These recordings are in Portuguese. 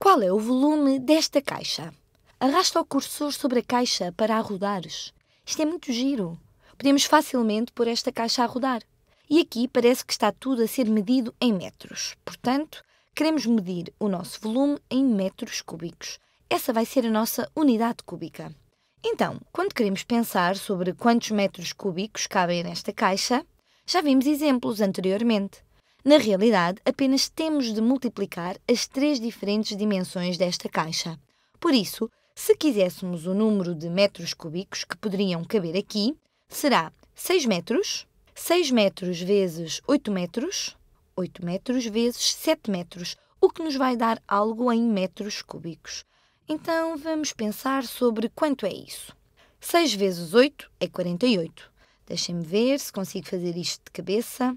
Qual é o volume desta caixa? Arrasta o cursor sobre a caixa para a rodares. Isto é muito giro. Podemos facilmente pôr esta caixa a rodar. E aqui parece que está tudo a ser medido em metros. Portanto, queremos medir o nosso volume em metros cúbicos. Essa vai ser a nossa unidade cúbica. Então, quando queremos pensar sobre quantos metros cúbicos cabem nesta caixa, já vimos exemplos anteriormente. Na realidade, apenas temos de multiplicar as três diferentes dimensões desta caixa. Por isso, se quiséssemos o número de metros cúbicos que poderiam caber aqui, será 6 metros, 6 metros vezes 8 metros, 8 metros vezes 7 metros, o que nos vai dar algo em metros cúbicos. Então vamos pensar sobre quanto é isso. 6 vezes 8 é 48. Deixem-me ver se consigo fazer isto de cabeça.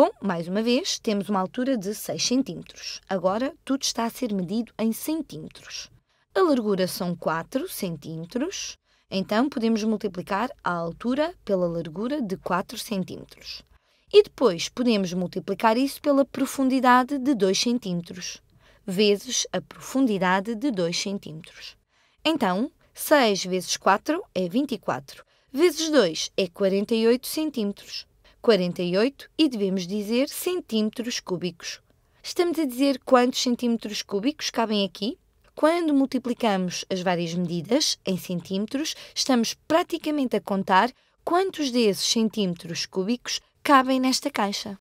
Bom, mais uma vez, temos uma altura de 6 cm. Agora, tudo está a ser medido em centímetros. A largura são 4 cm, então podemos multiplicar a altura pela largura de 4 cm. E depois podemos multiplicar isso pela profundidade de 2 cm, vezes a profundidade de 2 cm. Então, 6 vezes 4 é 24, vezes 2 é 48 centímetros. 48 e devemos dizer centímetros cúbicos. Estamos a dizer quantos centímetros cúbicos cabem aqui? Quando multiplicamos as várias medidas em centímetros, estamos praticamente a contar quantos desses centímetros cúbicos cabem nesta caixa.